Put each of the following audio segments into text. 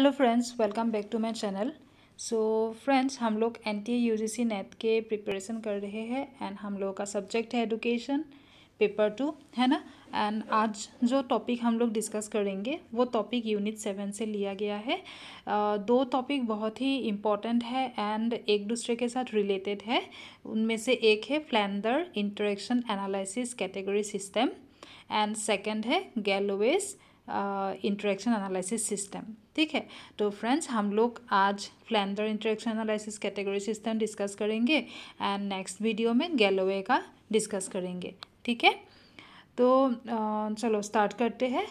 hello friends welcome back to my channel so friends हम लोग N T UGC NET के preparation कर रहे हैं एंड हम लोगों का सब्जेक्ट है एडुकेशन पेपर टू है ना एंड आज जो टॉपिक हम लोग डिस्कस करेंगे वो टॉपिक यूनिट सेवन से लिया गया है दो टॉपिक बहुत ही इम्पॉर्टेंट है एंड एक दूसरे के साथ रिलेटेड है उनमें से एक है Flander interaction analysis category system and second है गैलोवेज इंटरेक्शन एनालिसिस सिस्टम ठीक है तो फ्रेंड्स हम लोग आज Flander interaction analysis category system discuss करेंगे एंड नेक्स्ट वीडियो में गैलोवे का डिस्कस करेंगे ठीक है तो चलो स्टार्ट करते हैं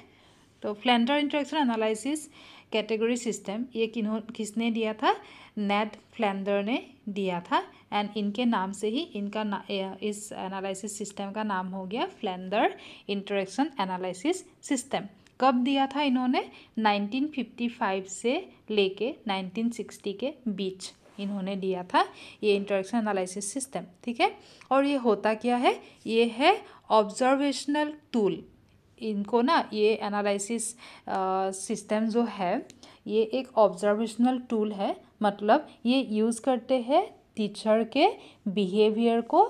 तो Flander interaction analysis category system ये किन्हों किसने दिया था नेट फ्लैंडर ने दिया था एंड इनके नाम से ही इनका ना, इस एनालिसिस सिस्टम का नाम हो गया फ्लैंडर इंटरेक्शन एनालिसिस सिस्टम कब दिया था इन्होंने 1955 से लेके 1960 के बीच इन्होंने दिया था ये इंटरेक्शन एनालिसिस सिस्टम ठीक है और ये होता क्या है ये है ऑब्जर्वेशनल टूल इनको ना ये एनालिसिस सिस्टम जो है ये एक ऑब्जर्वेशनल टूल है मतलब ये यूज़ करते हैं टीचर के बिहेवियर को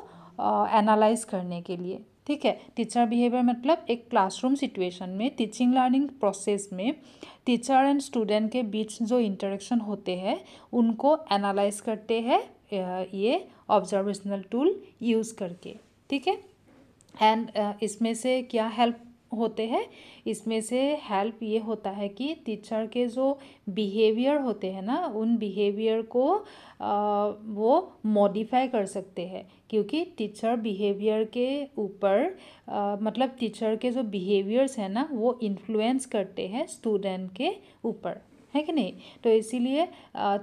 एनालाइज करने के लिए ठीक है टीचर बिहेवियर मतलब एक क्लासरूम सिचुएशन में टीचिंग लर्निंग प्रोसेस में टीचर एंड स्टूडेंट के बीच जो इंटरेक्शन होते हैं उनको एनालाइज करते हैं ये ऑब्जर्वेशनल टूल यूज़ करके ठीक है एंड इसमें से क्या हेल्प होते हैं इसमें से हेल्प ये होता है कि टीचर के जो बिहेवियर होते हैं ना उन बिहेवियर को आ, वो मॉडिफाई कर सकते हैं क्योंकि टीचर बिहेवियर के ऊपर मतलब टीचर के जो बिहेवियर्स हैं ना वो इन्फ्लुएंस करते हैं स्टूडेंट के ऊपर है कि नहीं तो इसीलिए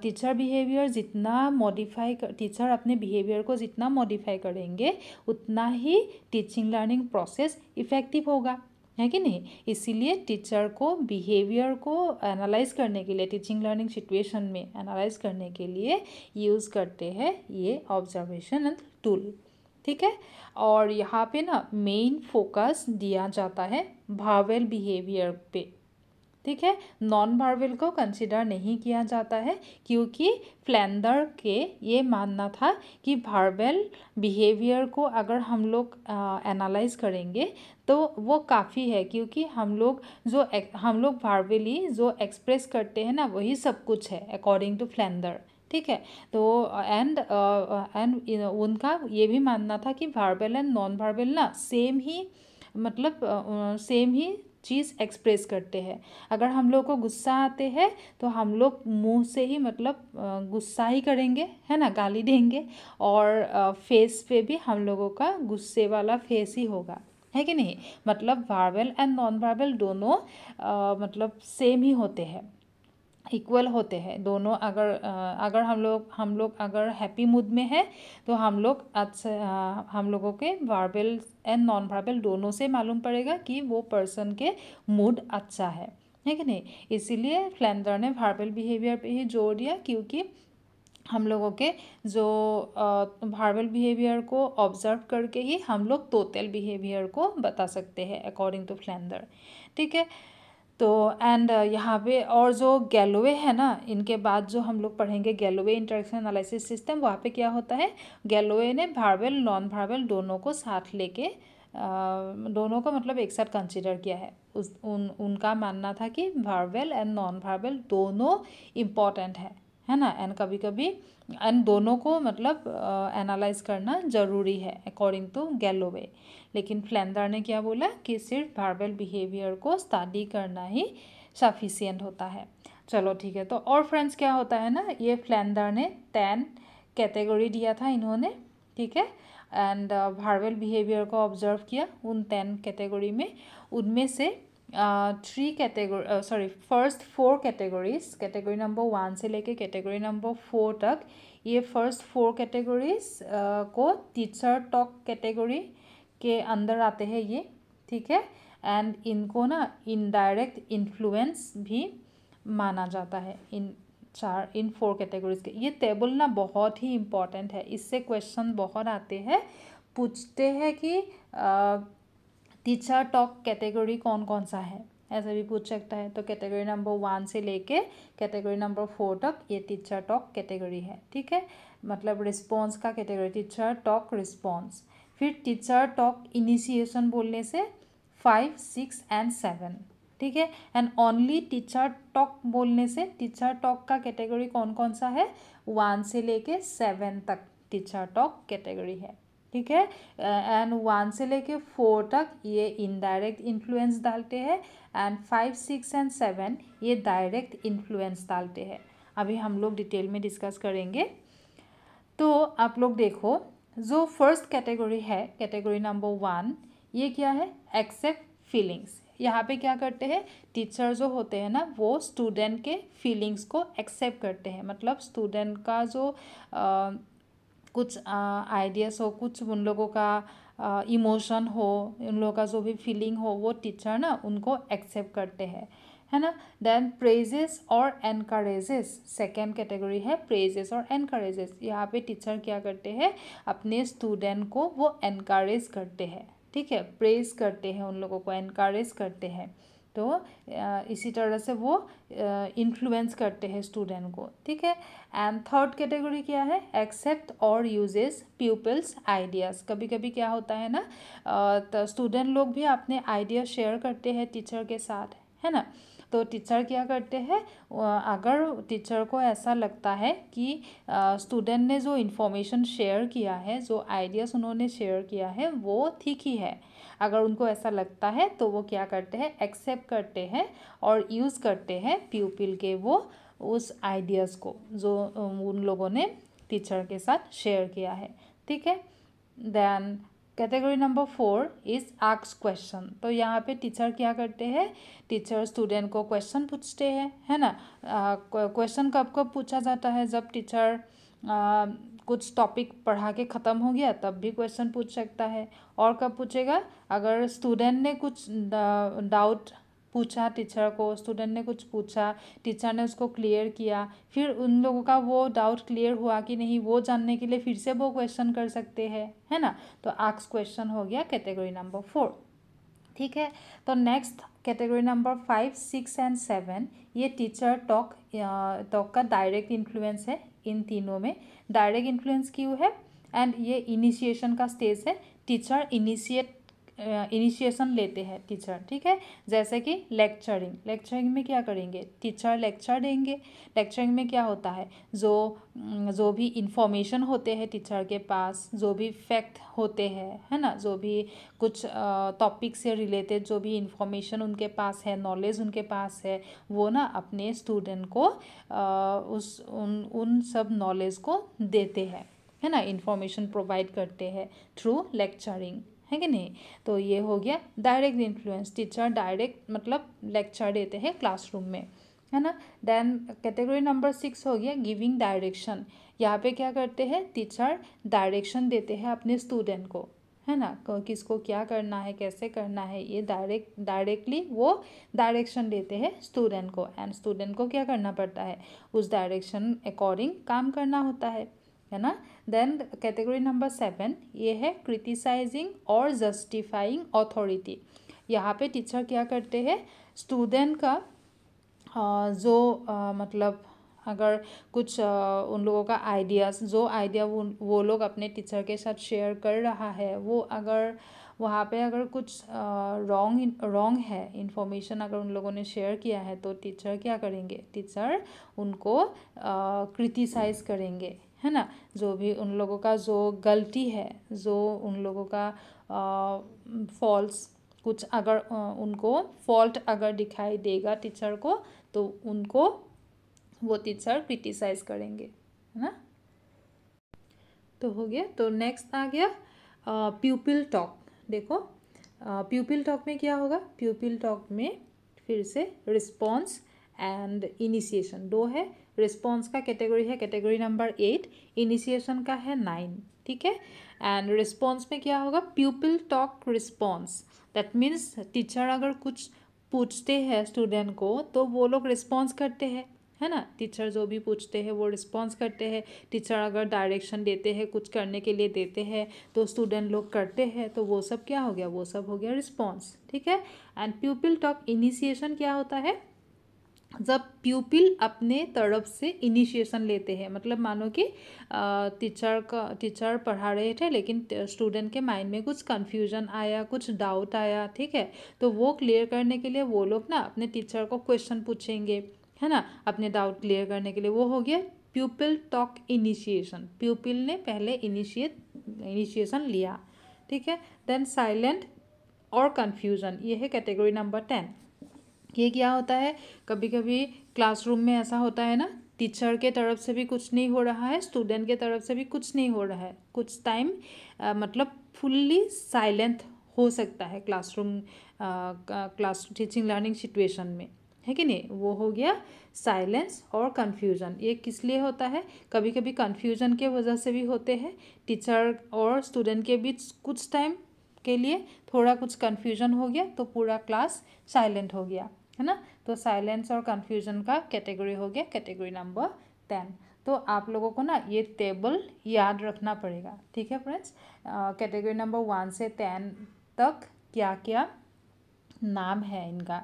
टीचर बिहेवियर जितना मॉडिफाई कर टीचर अपने बिहेवियर को जितना मॉडिफाई करेंगे उतना ही टीचिंग लर्निंग प्रोसेस इफ़ेक्टिव होगा है कि नहीं इसीलिए टीचर को बिहेवियर को एनालाइज करने के लिए टीचिंग लर्निंग सिचुएशन में एनालाइज करने के लिए यूज़ करते हैं ये ऑब्जर्वेशन एंड टूल ठीक है और यहाँ पे ना मेन फोकस दिया जाता है भावेल बिहेवियर पे ठीक है नॉन वर्बल को कंसिडर नहीं किया जाता है क्योंकि फ्लैंडर के ये मानना था कि वर्बल बिहेवियर को अगर हम लोग एनालाइज करेंगे तो वो काफ़ी है क्योंकि हम लोग जो हम लोग वर्बली जो एक्सप्रेस करते हैं ना वही सब कुछ है अकॉर्डिंग टू फ्लैंडर ठीक है तो एंड एंड उनका ये भी मानना था कि भार्बल एंड नॉन वर्बल ना सेम ही मतलब सेम ही चीज़ एक्सप्रेस करते हैं अगर हम लोग को गुस्सा आते हैं तो हम लोग मुंह से ही मतलब गुस्सा ही करेंगे है ना गाली देंगे और फेस पे भी हम लोगों का गुस्से वाला फेस ही होगा है कि नहीं मतलब वार्बल एंड नॉन वार्बल दोनों आ, मतलब सेम ही होते हैं इक्वल होते हैं दोनों अगर अगर हम लोग हम लोग अगर हैप्पी मूड में है तो हम लोग अच्छा हम लोगों के वार्बल एंड नॉन वार्बल दोनों से मालूम पड़ेगा कि वो पर्सन के मूड अच्छा है है कि नहीं इसीलिए फ्लैंडर ने वार्बल बिहेवियर पे ही जोर दिया क्योंकि हम लोगों के जो वार्बल बिहेवियर को ऑब्जर्व करके ही हम लोग टोटल बिहेवियर को बता सकते हैं अकॉर्डिंग टू फ्लैंडर ठीक है तो एंड uh, यहाँ पे और जो गैलोवे है ना इनके बाद जो हम लोग पढ़ेंगे गैलोवे इंटरेक्शन एनालिसिस सिस्टम वहाँ पे क्या होता है गैलोवे ने भार्वेल नॉन भार्वेल दोनों को साथ लेके दोनों को मतलब एक साथ कंसिडर किया है उस उन उनका मानना था कि भार्वेल एंड नॉन भार्वेल दोनों इम्पॉर्टेंट है है ना एंड कभी कभी एंड दोनों को मतलब एनालाइज करना ज़रूरी है अकॉर्डिंग टू गैलोवे लेकिन फ्लैंडर ने क्या बोला कि सिर्फ वर्बल बिहेवियर को स्टडी करना ही सफिशियंट होता है चलो ठीक है तो और फ्रेंड्स क्या होता है ना ये फ्लैंडर ने टेन कैटेगरी दिया था इन्होंने ठीक है एंड वर्बल बिहेवियर को ऑब्जर्व किया उन टेन कैटेगरी में उनमें से three category sorry first four categories category number one से लेके कैटेगरी नंबर फोर तक ये फर्स्ट फोर कैटेगरीज को टीचर टॉक कैटेगरी के अंदर आते हैं ये ठीक है एंड इनको ना इनडायरेक्ट इन्फ्लुएंस भी माना जाता है इन चार इन फोर कैटेगरीज के ये टेबल ना बहुत ही इम्पॉर्टेंट है इससे क्वेश्चन बहुत आते हैं पूछते हैं कि टीचर टॉक कैटेगरी कौन कौन सा है ऐसा भी पूछ सकता है तो कैटेगरी नंबर वन से लेके कैटेगरी नंबर फोर तक ये टीचर टॉक कैटेगरी है ठीक है मतलब रिस्पॉन्स का कैटेगरी टीचर टॉक रिस्पॉन्स फिर टीचर टॉक इनिशिएशन बोलने से फाइव सिक्स एंड सेवन ठीक है एंड ओनली टीचर टॉक बोलने से टीचर टॉक का कैटेगरी कौन कौन सा है वन से लेके सेवन तक टीचर टॉक कैटेगरी है ठीक है एंड वन से लेके फोर तक ये इनडायरेक्ट इन्फ्लुएंस डालते हैं and five six and seven ये डायरेक्ट इन्फ्लुएंस डालते हैं अभी हम लोग डिटेल में डिस्कस करेंगे तो आप लोग देखो जो फर्स्ट कैटेगरी है कैटेगरी नंबर वन ये क्या है एक्सेप्ट फीलिंग्स यहाँ पे क्या करते हैं टीचर जो होते हैं ना वो स्टूडेंट के फीलिंग्स को एक्सेप्ट करते हैं मतलब स्टूडेंट का जो आ, कुछ आइडियाज़ हो कुछ उन लोगों का इमोशन हो उन लोगों का जो भी फीलिंग हो वो टीचर ना उनको एक्सेप्ट करते हैं है ना देन प्रेजेस और एनकरेजेस सेकेंड कैटेगरी है प्रेजेस और एनकरेजेस यहाँ पे टीचर क्या करते हैं अपने स्टूडेंट को वो एनकरेज करते हैं ठीक है प्रेज करते हैं उन लोगों को एनकरेज करते हैं तो इसी तरह से वो इन्फ्लुएंस करते हैं स्टूडेंट को ठीक है एंड थर्ड कैटेगरी क्या है एक्सेप्ट और यूजेस पीपल्स आइडियाज़ कभी कभी क्या होता है ना तो स्टूडेंट लोग भी अपने आइडिया शेयर करते हैं टीचर के साथ है ना तो टीचर क्या करते हैं अगर टीचर को ऐसा लगता है कि स्टूडेंट ने जो इन्फॉर्मेशन शेयर किया है जो आइडियाज़ उन्होंने शेयर किया है वो ठीक ही है अगर उनको ऐसा लगता है तो वो क्या करते हैं एक्सेप्ट करते हैं और यूज़ करते हैं प्यूपिल के वो उस आइडियाज़ को जो उन लोगों ने टीचर के साथ शेयर किया है ठीक है then category number four is asks question तो यहाँ पे टीचर क्या करते हैं टीचर स्टूडेंट को क्वेश्चन पूछते हैं है ना क्वेश्चन कब कब पूछा जाता है जब टीचर कुछ टॉपिक पढ़ा के ख़त्म हो गया तब भी क्वेश्चन पूछ सकता है और कब पूछेगा अगर स्टूडेंट ने कुछ डाउट पूछा टीचर को स्टूडेंट ने कुछ पूछा टीचर ने उसको क्लियर किया फिर उन लोगों का वो डाउट क्लियर हुआ कि नहीं वो जानने के लिए फिर से वो क्वेश्चन कर सकते हैं है ना तो आक्स क्वेश्चन हो गया कैटेगरी नंबर फोर ठीक है तो next category number five six and seven ये टीचर टॉक टॉक का डायरेक्ट इन्फ्लुएंस है इन तीनों में डायरेक्ट इन्फ्लुएंस क्यों है एंड ये इनिशिएशन का स्टेज है टीचर इनिशिएट इनिशिएशन लेते हैं टीचर ठीक है जैसे कि लेक्चरिंग लेक्चरिंग में क्या करेंगे टीचर लेक्चर देंगे लेक्चरिंग में क्या होता है जो जो भी इंफॉर्मेशन होते हैं टीचर के पास जो भी फैक्ट होते हैं है ना जो भी कुछ टॉपिक से रिलेटेड जो भी इंफॉर्मेशन उनके पास है नॉलेज उनके पास है वो ना अपने स्टूडेंट को आ, उस उन उन सब नॉलेज को देते हैं है ना इन्फॉर्मेशन प्रोवाइड करते हैं थ्रू लेक्चरिंग है कि नहीं तो ये हो गया डायरेक्ट इन्फ्लुएंस टीचर डायरेक्ट मतलब लेक्चर देते हैं क्लासरूम में है ना देन कैटेगरी नंबर सिक्स हो गया गिविंग डायरेक्शन यहाँ पे क्या करते हैं टीचर डायरेक्शन देते हैं अपने स्टूडेंट को है ना किसको क्या करना है कैसे करना है ये डायरेक्ट डायरेक्टली वो डायरेक्शन देते हैं स्टूडेंट को एंड स्टूडेंट को क्या करना पड़ता है उस डायरेक्शन अकॉर्डिंग काम करना होता है है ना देन कैटेगरी नंबर सेवन ये है क्रिटिसाइजिंग और जस्टिफाइंग अथॉरिटी यहाँ पे टीचर क्या करते हैं स्टूडेंट का जो मतलब अगर कुछ उन लोगों का आइडियाज़ जो आइडिया वो वो लोग अपने टीचर के साथ शेयर कर रहा है वो अगर वहाँ पे अगर कुछ रॉन्ग रॉन्ग है इन्फॉर्मेशन अगर उन लोगों ने शेयर किया है तो टीचर क्या करेंगे टीचर उनको क्रिटिसाइज़ करेंगे है ना जो भी उन लोगों का जो गलती है जो उन लोगों का फॉल्स कुछ अगर उनको फॉल्ट अगर दिखाई देगा टीचर को तो उनको वो टीचर क्रिटिसाइज करेंगे है ना तो हो गया तो नेक्स्ट आ गया प्यूपिल टॉक देखो प्यूपिल टॉक में क्या होगा प्यूपिल टॉक में फिर से रिस्पॉन्स एंड इनिशिएशन दो है रिस्पॉन्स का कैटेगरी है कैटेगरी नंबर एट इनिशिएशन का है नाइन ठीक है एंड रिस्पॉन्स में क्या होगा pupil talk response that means teacher अगर कुछ पूछते हैं स्टूडेंट को तो वो लोग रिस्पॉन्स करते हैं है ना टीचर जो भी पूछते हैं वो रिस्पॉन्स करते हैं टीचर अगर डायरेक्शन देते हैं कुछ करने के लिए देते हैं तो स्टूडेंट लोग करते हैं तो वो सब क्या हो गया वो सब हो गया रिस्पॉन्स ठीक है एंड प्यूपिल टॉक इनिशिएशन क्या होता है जब प्यूपिल अपने तरफ से इनिशिएशन लेते हैं मतलब मानो कि टीचर का टीचर पढ़ा रहे थे लेकिन स्टूडेंट के माइंड में कुछ कन्फ्यूजन आया कुछ डाउट आया ठीक है तो वो क्लियर करने के लिए वो लोग ना अपने टीचर को क्वेश्चन पूछेंगे है ना अपने डाउट क्लियर करने के लिए वो हो गया प्यूपिल टॉक इनिशिएशन प्यूपिल ने पहले इनिशिएट इनिशिएशन लिया ठीक है देन साइलेंट और कन्फ्यूजन ये है कैटेगरी नंबर टेन ये क्या होता है कभी कभी क्लासरूम में ऐसा होता है ना टीचर के तरफ से भी कुछ नहीं हो रहा है स्टूडेंट के तरफ से भी कुछ नहीं हो रहा है कुछ टाइम मतलब फुल्ली साइलेंट हो सकता है classroom class teaching learning situation में है कि नहीं वो हो गया साइलेंस और कन्फ्यूज़न ये किस लिए होता है कभी कभी कन्फ्यूज़न के वजह से भी होते हैं टीचर और स्टूडेंट के बीच कुछ टाइम के लिए थोड़ा कुछ कन्फ्यूज़न हो गया तो पूरा क्लास साइलेंट हो गया है ना तो साइलेंस और कन्फ्यूजन का कैटेगरी हो गया कैटेगरी नंबर टेन तो आप लोगों को ना ये टेबल याद रखना पड़ेगा ठीक है फ्रेंड्स कैटेगरी नंबर वन से टेन तक क्या क्या नाम है इनका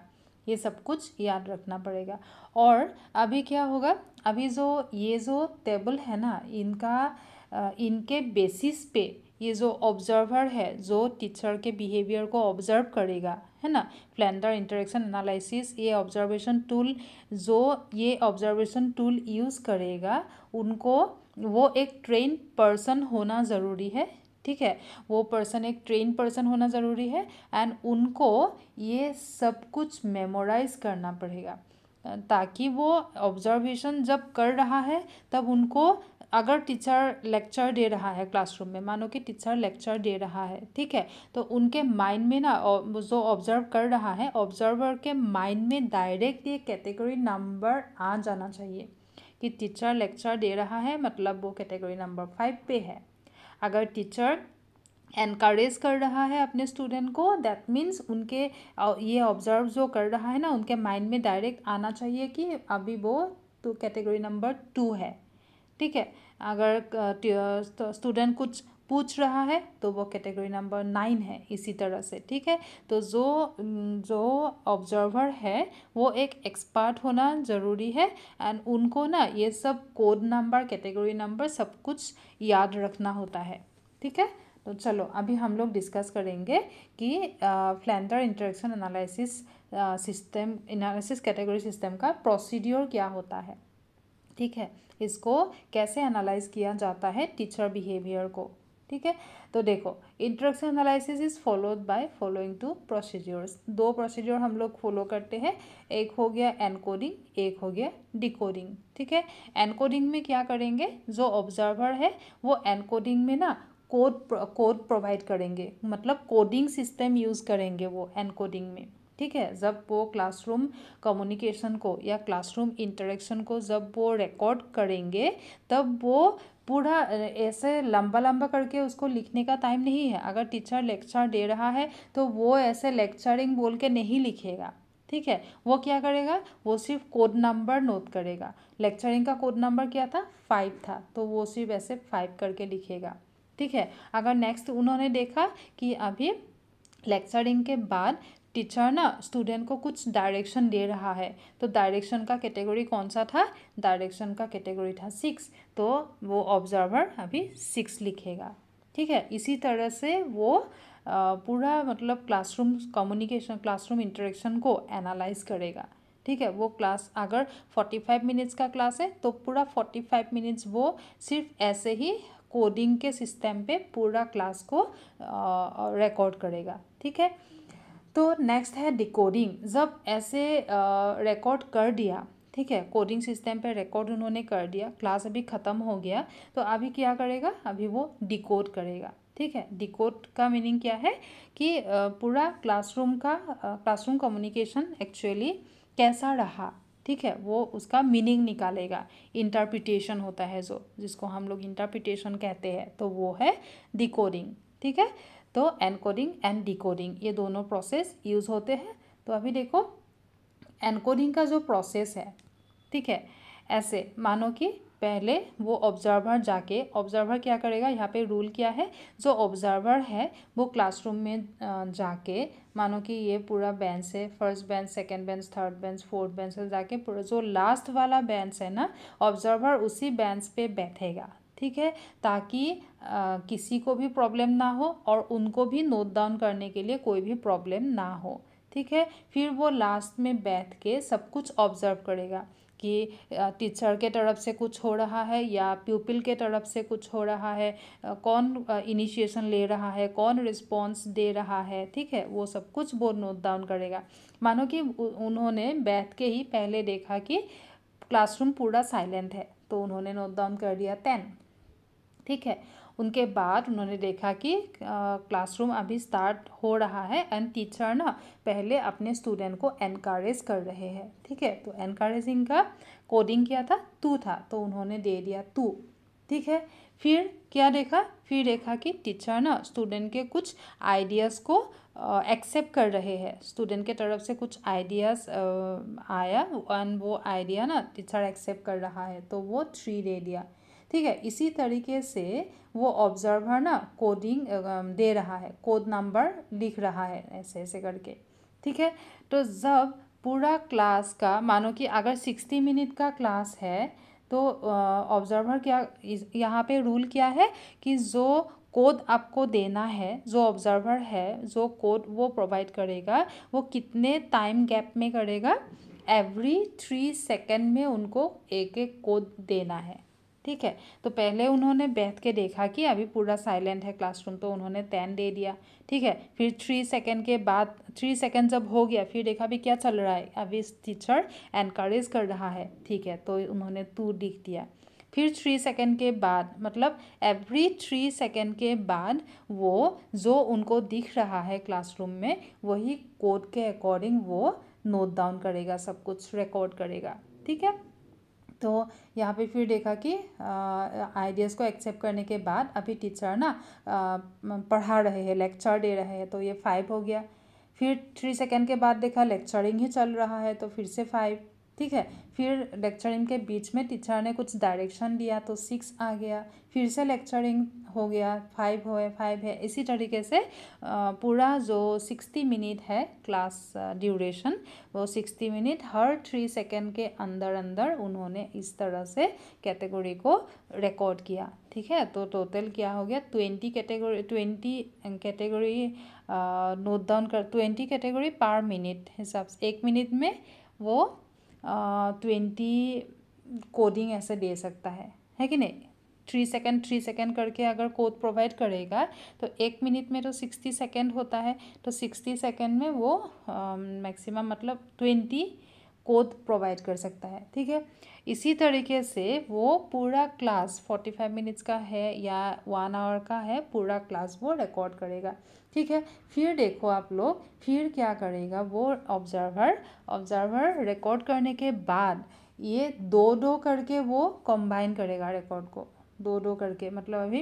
ये सब कुछ याद रखना पड़ेगा और अभी क्या होगा अभी जो ये जो टेबल है ना इनका इनके बेसिस पे ये जो ऑब्जर्वर है जो टीचर के बिहेवियर को ऑब्जर्व करेगा है ना फ्लैंडर इंटरेक्शन एनालिसिस ये ऑब्जर्वेशन टूल जो ये ऑब्जर्वेशन टूल यूज़ करेगा उनको वो एक ट्रेन पर्सन होना ज़रूरी है ठीक है वो पर्सन एक ट्रेन पर्सन होना ज़रूरी है एंड उनको ये सब कुछ मेमोराइज करना पड़ेगा ताकि वो ऑब्जर्वेशन जब कर रहा है तब उनको अगर टीचर लेक्चर दे रहा है क्लासरूम में मानो कि टीचर लेक्चर दे रहा है ठीक है तो उनके माइंड में ना जो ऑब्जर्व कर रहा है ऑब्जर्वर के माइंड में डायरेक्ट ये कैटेगरी नंबर आ जाना चाहिए कि टीचर लेक्चर दे रहा है मतलब वो कैटेगरी नंबर फाइव पे है अगर टीचर एनकरेज कर रहा है अपने स्टूडेंट को दैट मीन्स उनके ये ऑब्जर्व जो कर रहा है ना उनके माइंड में डायरेक्ट आना चाहिए कि अभी वो तो कैटेगरी नंबर टू है ठीक है अगर स्टूडेंट कुछ पूछ रहा है तो वो कैटेगरी नंबर नाइन है इसी तरह से ठीक है तो जो जो ऑब्जर्वर है वो एक एक्सपर्ट होना ज़रूरी है एंड उनको ना ये सब कोड नंबर कैटेगरी नंबर सब कुछ याद रखना होता है ठीक है तो चलो अभी हम लोग डिस्कस करेंगे कि Flander interaction analysis system analysis category system का प्रोसीड्योर क्या होता है ठीक है इसको कैसे एनालाइज किया जाता है टीचर बिहेवियर को ठीक है तो देखो introduction analysis is followed by following two procedures दो प्रोसीजर हम लोग फॉलो करते हैं एक हो गया एनकोडिंग एक हो गया डिकोडिंग ठीक है एनकोडिंग में क्या करेंगे जो ऑब्जर्वर है वो एनकोडिंग में ना कोड कोड प्रोवाइड करेंगे मतलब कोडिंग सिस्टम यूज़ करेंगे वो एनकोडिंग में ठीक है जब वो क्लासरूम कम्युनिकेशन को या क्लासरूम इंटरेक्शन को जब वो रिकॉर्ड करेंगे तब वो पूरा ऐसे लंबा लंबा करके उसको लिखने का टाइम नहीं है अगर टीचर लेक्चर दे रहा है तो वो ऐसे लेक्चरिंग बोल के नहीं लिखेगा ठीक है वो क्या करेगा वो सिर्फ कोड नंबर नोट करेगा लेक्चरिंग का कोड नंबर क्या था फाइव था तो वो सिर्फ ऐसे फाइव करके लिखेगा ठीक है अगर नेक्स्ट उन्होंने देखा कि अभी लेक्चरिंग के बाद टीचर ना स्टूडेंट को कुछ डायरेक्शन दे रहा है तो डायरेक्शन का कैटेगरी कौन सा था डायरेक्शन का कैटेगरी था सिक्स तो वो ऑब्जर्वर अभी सिक्स लिखेगा ठीक है इसी तरह से वो पूरा मतलब क्लासरूम कम्युनिकेशन क्लासरूम इंटरेक्शन को एनालाइज करेगा ठीक है वो क्लास अगर फोर्टी फाइव मिनट्स का क्लास है तो पूरा फोर्टी फाइव मिनट्स वो सिर्फ ऐसे ही कोडिंग के सिस्टम पे पूरा क्लास को रिकॉर्ड करेगा ठीक है तो नेक्स्ट है डिकोडिंग जब ऐसे रिकॉर्ड कर दिया ठीक है कोडिंग सिस्टम पे रिकॉर्ड उन्होंने कर दिया क्लास अभी ख़त्म हो गया तो अभी क्या करेगा अभी वो डिकोड करेगा ठीक है डिकोड का मीनिंग क्या है कि पूरा क्लासरूम का क्लासरूम कम्युनिकेशन एक्चुअली कैसा रहा ठीक है वो उसका मीनिंग निकालेगा इंटरप्रिटेशन होता है जो जिसको हम लोग इंटरप्रिटेशन कहते हैं तो वो है डिकोडिंग ठीक है तो एनकोडिंग एंड डिकोडिंग ये दोनों प्रोसेस यूज़ होते हैं तो अभी देखो एनकोडिंग का जो प्रोसेस है ठीक है ऐसे मानो कि पहले वो ऑब्जर्वर जाके ऑब्जर्वर क्या करेगा यहाँ पे रूल क्या है जो ऑब्जर्वर है वो क्लासरूम में जाके मानो कि ये पूरा बेंच है first bench second bench third bench fourth bench से जाके पूरा जो लास्ट वाला बेंच है ना ऑब्जर्वर उसी बेंच पे बैठेगा ठीक है ताकि आ, किसी को भी प्रॉब्लम ना हो और उनको भी नोट डाउन करने के लिए कोई भी प्रॉब्लम ना हो ठीक है फिर वो लास्ट में बैठ के सब कुछ ऑब्जर्व करेगा कि टीचर के तरफ से कुछ हो रहा है या प्यूपिल के तरफ से कुछ हो रहा है कौन इनिशिएशन ले रहा है कौन रिस्पॉन्स दे रहा है ठीक है वो सब कुछ वो नोट डाउन करेगा मानो कि उन्होंने बैठ के ही पहले देखा कि क्लासरूम पूरा साइलेंट है तो उन्होंने नोट डाउन कर दिया टेन ठीक है उनके बाद उन्होंने देखा कि क्लासरूम अभी स्टार्ट हो रहा है एंड टीचर ना पहले अपने स्टूडेंट को एनकरेज कर रहे हैं ठीक है तो एनकरेजिंग का कोडिंग क्या था तू था तो उन्होंने दे दिया तू ठीक है फिर क्या देखा फिर देखा कि टीचर ना स्टूडेंट के कुछ आइडियाज़ को एक्सेप्ट कर रहे हैं स्टूडेंट के तरफ से कुछ आइडियाज़ आया एंड वो आइडिया ना टीचर एक्सेप्ट कर रहा है तो वो थ्री दे दिया ठीक है इसी तरीके से वो ऑब्जर्वर ना कोडिंग दे रहा है कोड नंबर लिख रहा है ऐसे ऐसे करके ठीक है तो जब पूरा क्लास का मानो कि अगर सिक्सटी मिनट का क्लास है तो ऑब्जर्वर क्या यहाँ पे रूल क्या है कि जो कोड आपको देना है जो ऑब्जर्वर है जो कोड वो प्रोवाइड करेगा वो कितने टाइम गैप में करेगा एवरी थ्री सेकेंड में उनको एक एक कोड देना है ठीक है तो पहले उन्होंने बैठ के देखा कि अभी पूरा साइलेंट है क्लासरूम तो उन्होंने टेन दे दिया ठीक है फिर थ्री सेकेंड के बाद थ्री सेकेंड जब हो गया फिर देखा भी क्या चल रहा है अभी टीचर एनकरेज कर रहा है ठीक है तो उन्होंने टू दिख दिया फिर थ्री सेकेंड के बाद मतलब एवरी थ्री सेकेंड के बाद वो जो उनको दिख रहा है क्लासरूम में वही कोड के अकॉर्डिंग वो नोट डाउन करेगा सब कुछ रिकॉर्ड करेगा ठीक है तो यहाँ पे फिर देखा कि आइडियाज़ को एक्सेप्ट करने के बाद अभी टीचर ना पढ़ा रहे हैं लेक्चर दे रहे हैं तो ये फाइव हो गया फिर थ्री सेकेंड के बाद देखा लेक्चरिंग ही चल रहा है तो फिर से फाइव ठीक है फिर लेक्चरिंग के बीच में टीचर ने कुछ डायरेक्शन दिया तो सिक्स आ गया फिर से लेक्चरिंग हो गया फाइव हो फाइव है इसी तरीके से पूरा जो सिक्सटी मिनट है क्लास ड्यूरेशन वो सिक्सटी मिनट हर थ्री सेकेंड के अंदर अंदर उन्होंने इस तरह से कैटेगरी को रिकॉर्ड किया ठीक है तो टोटल क्या हो गया twenty category twenty category note down कर ट्वेंटी कैटेगरी पर मिनट हिसाब से एक मिनट में वो ट्वेंटी कोडिंग ऐसे दे सकता है है कि नहीं थ्री सेकेंड थ्री सेकेंड करके अगर कोड प्रोवाइड करेगा तो एक मिनट में तो सिक्सटी सेकेंड होता है तो सिक्सटी सेकेंड में वो मैक्सिमम um, मतलब ट्वेंटी कोड प्रोवाइड कर सकता है ठीक है इसी तरीके से वो पूरा क्लास फोर्टी फाइव मिनट्स का है या वन आवर का है पूरा क्लास वो रिकॉर्ड करेगा ठीक है फिर देखो आप लोग फिर क्या करेगा वो ऑब्जर्वर ऑब्जर्वर रिकॉर्ड करने के बाद ये दो दो करके वो कंबाइन करेगा रिकॉर्ड को दो दो करके मतलब अभी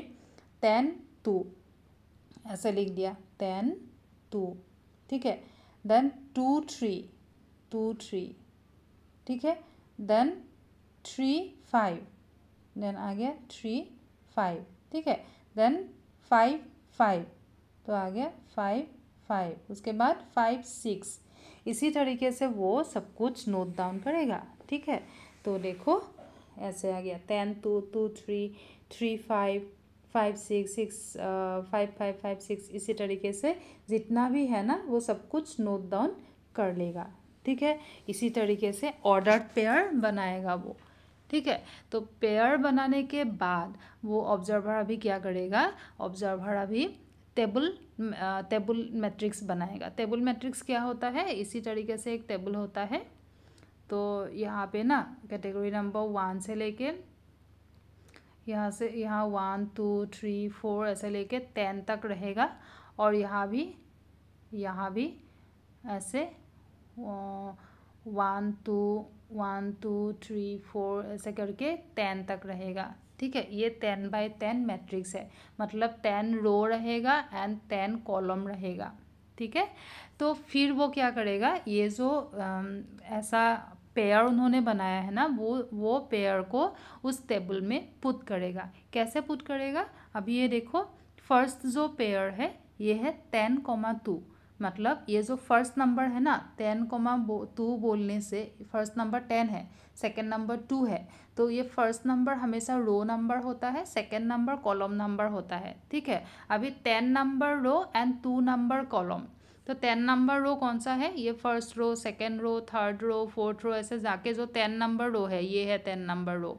टेन टू ऐसे लिख दिया टेन टू ठीक है then two three two three ठीक है देन थ्री फाइव देन आ गया थ्री फाइव ठीक है देन फाइव फाइव तो आ गया फाइव फाइव उसके बाद फाइव सिक्स इसी तरीके से वो सब कुछ नोट डाउन करेगा ठीक है तो देखो ऐसे आ गया ten two two three three five five six six five five five six इसी तरीके से जितना भी है ना वो सब कुछ नोट डाउन कर लेगा ठीक है इसी तरीके से ऑर्डर पेयर बनाएगा वो ठीक है तो पेयर बनाने के बाद वो ऑब्जर्वर अभी क्या करेगा ऑब्जर्वर अभी टेबल टेबल मैट्रिक्स बनाएगा टेबल मैट्रिक्स क्या होता है इसी तरीके से एक टेबल होता है तो यहाँ पे ना कैटेगरी नंबर वन से लेके यहाँ से यहाँ वन टू थ्री फोर ऐसे लेके टेन तक रहेगा और यहाँ भी यहाँ भी ऐसे one two one two three four ऐसे करके टेन तक रहेगा ठीक है ये टेन बाय टेन मैट्रिक्स है मतलब टेन रो रहेगा एंड टेन कॉलम रहेगा ठीक है तो फिर वो क्या करेगा ये जो ऐसा पेयर उन्होंने बनाया है ना वो वो पेयर को उस टेबल में पुट करेगा कैसे पुट करेगा अभी ये देखो फर्स्ट जो पेयर है ये है टेन कॉमा टू मतलब ये जो फर्स्ट नंबर है ना टेन कोमा टू बोलने से फर्स्ट नंबर टेन है सेकेंड नंबर टू है तो ये फर्स्ट नंबर हमेशा रो नंबर होता है सेकेंड नंबर कॉलम नंबर होता है ठीक है अभी ten number row and two number column तो टेन नंबर रो कौन सा है ये first row second row third row fourth row ऐसे जाके जो टेन नंबर रो है ये है टेन नंबर रो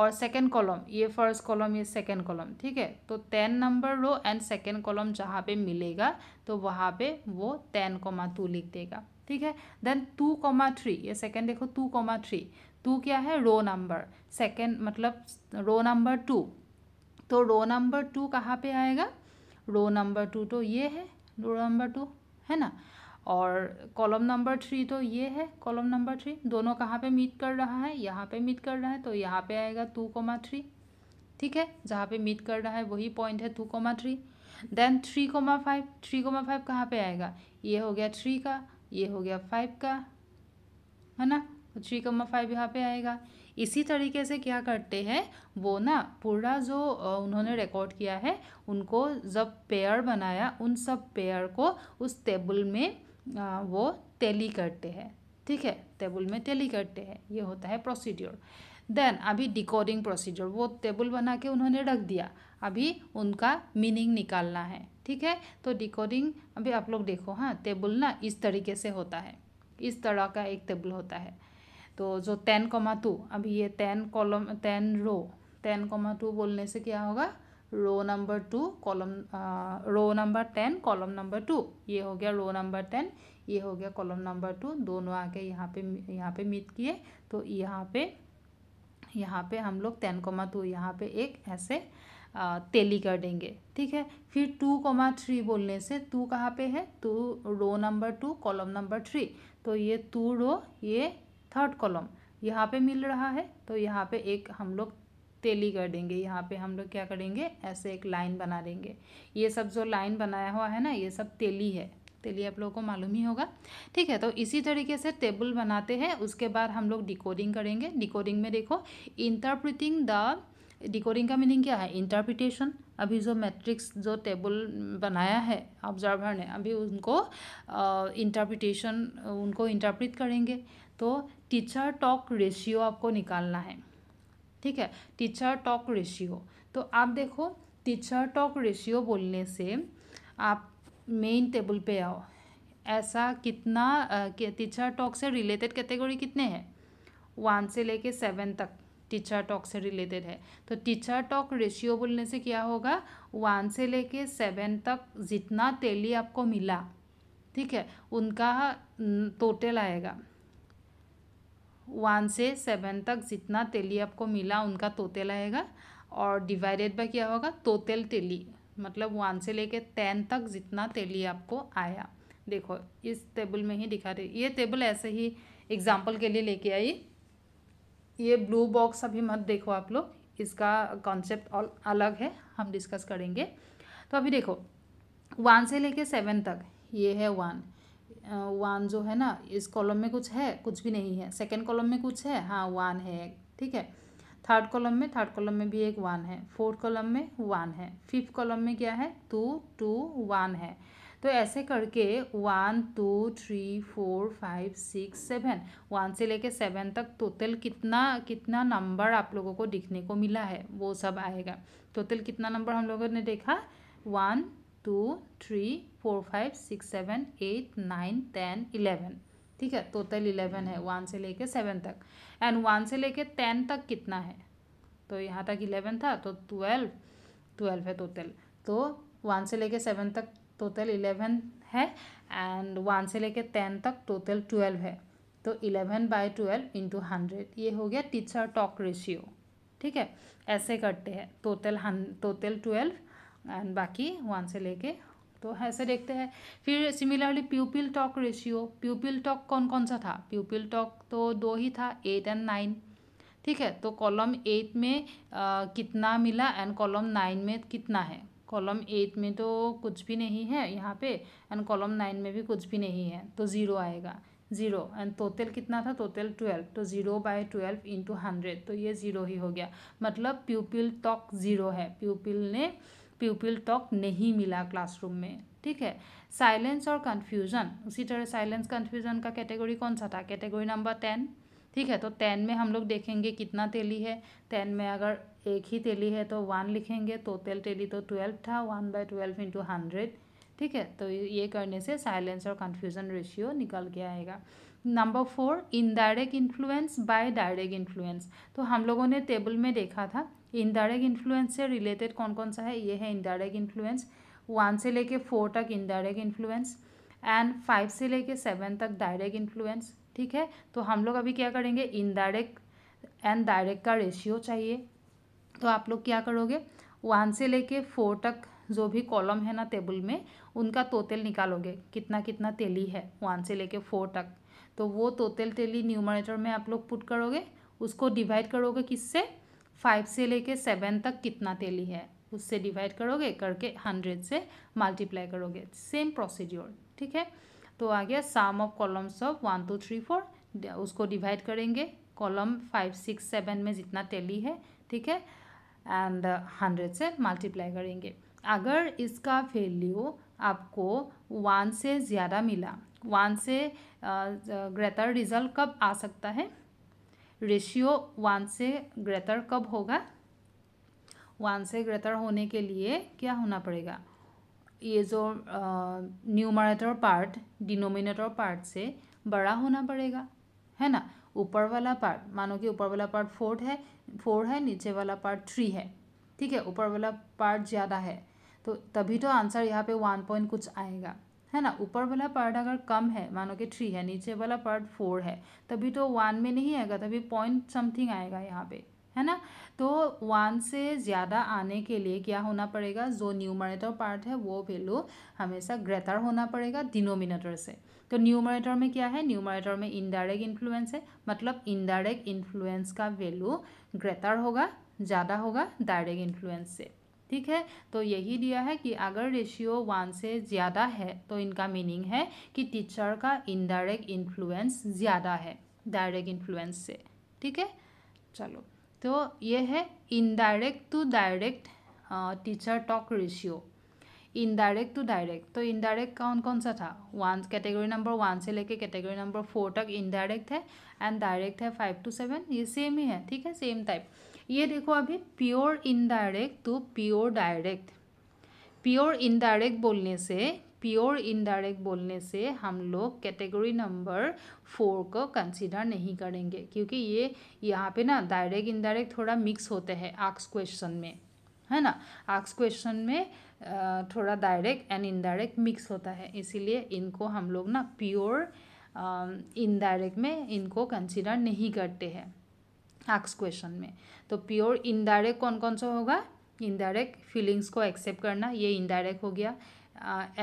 और सेकेंड कॉलम ये फर्स्ट कॉलम ये सेकेंड कॉलम ठीक है तो ten number row and second column जहाँ पे मिलेगा तो वहाँ पे वो टेन कोमा टू लिख देगा ठीक है देन टू कोमा थ्री ये सेकेंड देखो टू कोमा थ्री टू क्या है रो नंबर सेकेंड मतलब रो नंबर टू तो रो नंबर टू कहाँ पे आएगा रो नंबर टू तो ये है रो नंबर टू है ना और कॉलम नंबर थ्री तो ये है कॉलम नंबर थ्री दोनों कहाँ पे मीट कर रहा है यहाँ पे मीट कर रहा है तो यहाँ पे आएगा टू कोमा थ्री ठीक है जहाँ पे मीट कर रहा है वही पॉइंट है two comma three then three comma five three comma five कहाँ पर आएगा ये हो गया थ्री का ये हो गया फाइव का है ना थ्री कोमा फाइव यहाँ पर आएगा इसी तरीके से क्या करते हैं वो ना पूरा जो उन्होंने रिकॉर्ड किया है उनको जब पेयर बनाया उन सब पेयर को उस टेबल में वो टेली करते हैं ठीक है टेबल में टेली करते हैं ये होता है प्रोसीड्योर देन अभी डिकोडिंग प्रोसीजर वो टेबल बना के उन्होंने रख दिया अभी उनका मीनिंग निकालना है ठीक है तो डिकोडिंग अभी आप लोग देखो हाँ टेबल ना इस तरीके से होता है इस तरह का एक टेबल होता है तो जो टेन कोमा टू अभी ये ten column ten row ten comma two बोलने से क्या होगा row number two column row number ten column number two ये हो गया रो नंबर टेन ये हो गया कॉलम नंबर टू दोनों आके यहाँ पे यहाँ पे मीट किए तो यहाँ पे यहाँ पे हम लोग टेन कोमा टू यहाँ पे एक ऐसे तेली कर देंगे ठीक है फिर टू कोमा थ्री बोलने से टू कहाँ पे है two row number two column number three तो ये टू रो ये थर्ड कॉलम यहाँ पे मिल रहा है तो यहाँ पे एक हम लोग तेली कर देंगे यहाँ पे हम लोग क्या करेंगे ऐसे एक लाइन बना देंगे ये सब जो लाइन बनाया हुआ है ना ये सब तेली है तेली आप लोगों को मालूम ही होगा ठीक है तो इसी तरीके से टेबल बनाते हैं उसके बाद हम लोग डिकोडिंग करेंगे डिकोडिंग में देखो इंटरप्रिटिंग द डिकोडिंग का मीनिंग क्या है इंटरप्रिटेशन अभी जो मैट्रिक्स जो टेबल बनाया है ऑब्जर्वर ने अभी उनको इंटरप्रिटेशन उनको इंटरप्रिट करेंगे तो टीचर टॉक रेशियो आपको निकालना है ठीक है टीचर टॉक रेशियो तो आप देखो टीचर टॉक रेशियो बोलने से आप मेन टेबल पे आओ ऐसा कितना टीचर टॉक से रिलेटेड कैटेगरी कितने हैं वन से लेके सेवन तक टीचर टॉक से रिलेटेड है तो टीचर टॉक रेशियो बोलने से क्या होगा वन से लेके सेवन तक जितना तेली आपको मिला ठीक है उनका टोटल आएगा वन से सेवन तक जितना तेली आपको मिला उनका टोटल आएगा और डिवाइडेड बाय क्या होगा टोटल तेली मतलब वन से लेके टेन तक जितना तेली आपको आया देखो इस टेबल में ही दिखा रही ये टेबल ऐसे ही एग्जाम्पल के लिए लेके आई ये ब्लू बॉक्स अभी मत देखो आप लोग इसका कॉन्सेप्ट अलग है हम डिस्कस करेंगे तो अभी देखो वन से लेके सेवन तक ये है वन वन जो है ना इस कॉलम में कुछ है कुछ भी नहीं है सेकेंड कॉलम में कुछ है हाँ वन है ठीक है थर्ड कॉलम में थर्ड कॉलम में भी एक वन है फोर्थ कॉलम में वन है फिफ्थ कॉलम में क्या है टू टू वन है तो ऐसे करके one two three four five six seven one से लेके सेवन तक टोटल कितना कितना नंबर आप लोगों को दिखने को मिला है वो सब आएगा टोटल कितना नंबर हम लोगों ने देखा one two three four five six seven eight nine ten eleven ठीक है टोटल इलेवन है वन से लेके सेवन तक एंड वन से लेके टेन तक कितना है तो यहाँ तक इलेवन था तो ट्वेल्व ट्वेल्व है टोटल तो वन से लेके सेवन तक टोटल इलेवन है एंड वन से लेके टेन तक टोटल ट्वेल्व है तो eleven by twelve into hundred ये हो गया टीचर टॉक रेशियो ठीक है ऐसे करते हैं टोटल हन टोटल ट्वेल्व एंड बाकी वन से लेके तो ऐसे देखते हैं फिर similarly pupil talk ratio pupil talk कौन कौन सा था प्यूपिल टॉक तो दो ही था एट एंड नाइन ठीक है तो कॉलम एट में आ, कितना मिला एंड कॉलम नाइन में कितना है कॉलम एट में तो कुछ भी नहीं है यहाँ पे एंड कॉलम नाइन में भी कुछ भी नहीं है तो ज़ीरो आएगा ज़ीरो एंड टोटल कितना था टोटल ट्वेल्व तो zero by twelve into hundred तो ये ज़ीरो ही हो गया मतलब प्यूपिल टॉक ज़ीरो है प्यूपिल ने प्यूपिल टॉक नहीं मिला क्लासरूम में ठीक है साइलेंस और कन्फ्यूज़न उसी तरह साइलेंस कन्फ्यूज़न का कैटेगरी कौन सा था कैटेगरी नंबर टेन ठीक है तो टेन में हम लोग देखेंगे कितना तेली है टेन में अगर एक ही टेली है तो वन लिखेंगे टोटल टेली तो ट्वेल्व था one by twelve into hundred ठीक है तो ये करने से साइलेंस और कन्फ्यूज़न रेशियो निकल के आएगा number four indirect influence by direct influence तो हम लोगों ने टेबल में देखा था इनडायरेक्ट इन्फ्लुएंस से रिलेटेड कौन कौन सा है ये है इनडायरेक्ट इन्फ्लुएंस वन से लेके फोर तक इनडायरेक्ट इन्फ्लुएंस एंड फाइव से लेके सेवन तक डायरेक्ट इन्फ्लुएंस ठीक है तो हम लोग अभी क्या करेंगे इनडायरेक्ट एंड डायरेक्ट का रेशियो चाहिए तो आप लोग क्या करोगे वन से लेके फोर तक जो भी कॉलम है ना टेबल में उनका टोटल निकालोगे कितना कितना तेली है वन से लेके फोर तक तो वो टोटल तेली न्यूमरेटर में आप लोग पुट करोगे उसको डिवाइड करोगे किससे फाइव से लेके सेवन तक कितना तेली है उससे डिवाइड करोगे करके हंड्रेड से मल्टीप्लाई करोगे सेम प्रोसीड्योर ठीक है तो आ गया sum of columns of one two three four उसको डिवाइड करेंगे कॉलम फाइव सिक्स सेवन में जितना टेली है ठीक है एंड हंड्रेड से मल्टीप्लाई करेंगे अगर इसका वैल्यू आपको वन से ज़्यादा मिला वन से ग्रेटर रिजल्ट कब आ सकता है रेशियो वन से ग्रेटर कब होगा वन से ग्रेटर होने के लिए क्या होना पड़ेगा ये जो न्यूमरेटर पार्ट डिनोमिनेटर पार्ट से बड़ा होना पड़ेगा है ना ऊपर वाला पार्ट मानो कि ऊपर वाला पार्ट फोर है फोर है नीचे वाला पार्ट थ्री है ठीक है ऊपर वाला पार्ट ज़्यादा है तो तभी तो आंसर यहाँ पे वन पॉइंट कुछ आएगा है ना ऊपर वाला पार्ट अगर कम है मानो कि थ्री है नीचे वाला पार्ट फोर है तभी तो वन में नहीं आएगा तभी पॉइंट समथिंग आएगा यहाँ पे है ना तो वन से ज़्यादा आने के लिए क्या होना पड़ेगा जो न्यूमरेटर पार्ट है वो वैल्यू हमेशा ग्रेटर होना पड़ेगा डिनोमिनेटर से तो न्यूमरेटर में क्या है न्यूमरेटर में इनडायरेक्ट इन्फ्लुएंस है मतलब इनडायरेक्ट इन्फ्लुएंस का वैल्यू ग्रेटर होगा ज़्यादा होगा डायरेक्ट इन्फ्लुएंस से ठीक है तो यही दिया है कि अगर रेशियो वन से ज़्यादा है तो इनका मीनिंग है कि टीचर का इनडायरेक्ट इन्फ्लुएंस ज़्यादा है डायरेक्ट इन्फ्लुएंस से ठीक है चलो तो ये है indirect to direct teacher talk ratio indirect to direct तो इनडायरेक्ट कौन कौन सा था वन कैटेगरी नंबर वन से लेके कैटेगरी नंबर फोर तक इनडायरेक्ट है एंड डायरेक्ट है फाइव टू सेवन ये सेम ही है ठीक है सेम टाइप ये देखो अभी pure indirect to pure direct pure indirect बोलने से प्योर इनडायरेक्ट बोलने से हम लोग कैटेगरी नंबर फोर को कंसिडर नहीं करेंगे क्योंकि ये यहाँ पे ना डायरेक्ट इनडायरेक्ट थोड़ा मिक्स होते हैं आक्स क्वेश्चन में है ना आक्स क्वेश्चन में थोड़ा डायरेक्ट एंड इनडायरेक्ट मिक्स होता है इसीलिए इनको हम लोग ना प्योर इनडायरेक्ट में इनको कंसिडर नहीं करते हैं आक्स क्वेश्चन में तो प्योर इनडायरेक्ट कौन कौन सा होगा इनडायरेक्ट फीलिंग्स को एक्सेप्ट करना ये इनडायरेक्ट हो गया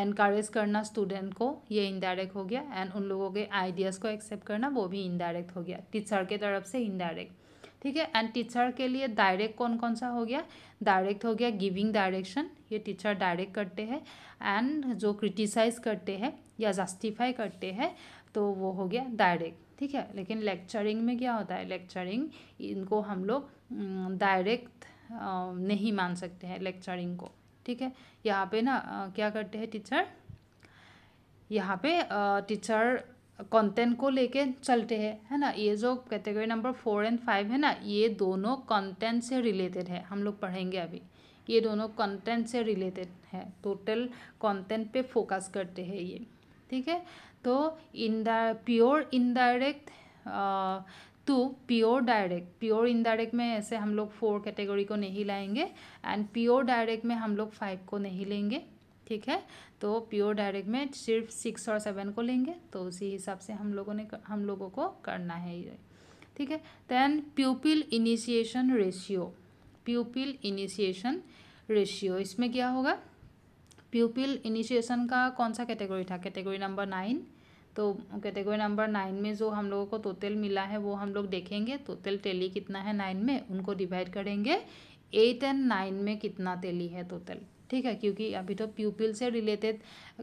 एनकरेज uh, करना स्टूडेंट को ये इनडायरेक्ट हो गया एंड उन लोगों के आइडियाज़ को एक्सेप्ट करना वो भी इनडायरेक्ट हो गया टीचर के तरफ से इनडायरेक्ट ठीक है एंड टीचर के लिए डायरेक्ट कौन कौन सा हो गया डायरेक्ट हो गया गिविंग डायरेक्शन ये टीचर डायरेक्ट करते हैं एंड जो क्रिटिसाइज करते हैं या जस्टिफाई करते हैं तो वो हो गया डायरेक्ट ठीक है लेकिन लेक्चरिंग में क्या होता है लेक्चरिंग इनको हम लोग डायरेक्ट नहीं मान सकते हैं लेक्चरिंग को ठीक है यहाँ पे ना क्या करते हैं टीचर यहाँ पे टीचर कंटेंट को लेके चलते हैं है ना ये जो category number four and five है ना ये दोनों कंटेंट से रिलेटेड है हम लोग पढ़ेंगे अभी ये दोनों कंटेंट से रिलेटेड है टोटल कंटेंट पे फोकस करते हैं ये ठीक है तो इंडा pure indirect to pure direct pure indirect में ऐसे हम लोग फोर कैटेगरी को नहीं लाएंगे एंड प्योर डायरेक्ट में हम लोग फाइव को नहीं लेंगे ठीक है तो प्योर डायरेक्ट में सिर्फ सिक्स और सेवन को लेंगे तो उसी हिसाब से हम लोगों ने हम लोगों को करना है ये ठीक है then pupil initiation ratio pupil initiation ratio इसमें क्या होगा प्यूपिल इनिशिएशन का कौन सा कैटेगरी था कैटेगरी नंबर नाइन तो कैटेगरी नंबर नाइन में जो हम लोगों को टोटल मिला है वो हम लोग देखेंगे टोटल टेली कितना है नाइन में उनको डिवाइड करेंगे एट एंड नाइन में कितना टेली है टोटल ठीक है क्योंकि अभी तो प्यूपिल से रिलेटेड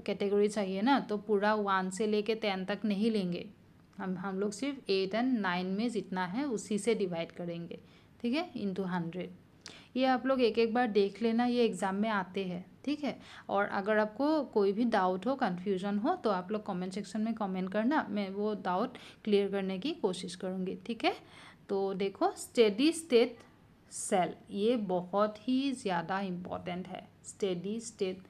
कैटेगरी चाहिए ना तो पूरा वन से लेके टेन तक नहीं लेंगे हम हम लोग सिर्फ एट एंड नाइन में जितना है उसी से डिवाइड करेंगे ठीक है टू हंड्रेड ये आप लोग एक एक बार देख लेना ये एग्ज़ाम में आते हैं ठीक है और अगर आपको कोई भी डाउट हो कन्फ्यूजन हो तो आप लोग कमेंट सेक्शन में कमेंट करना मैं वो डाउट क्लियर करने की कोशिश करूँगी ठीक है तो देखो स्टेडी स्टेट सेल ये बहुत ही ज़्यादा इम्पॉर्टेंट है स्टेडी स्टेट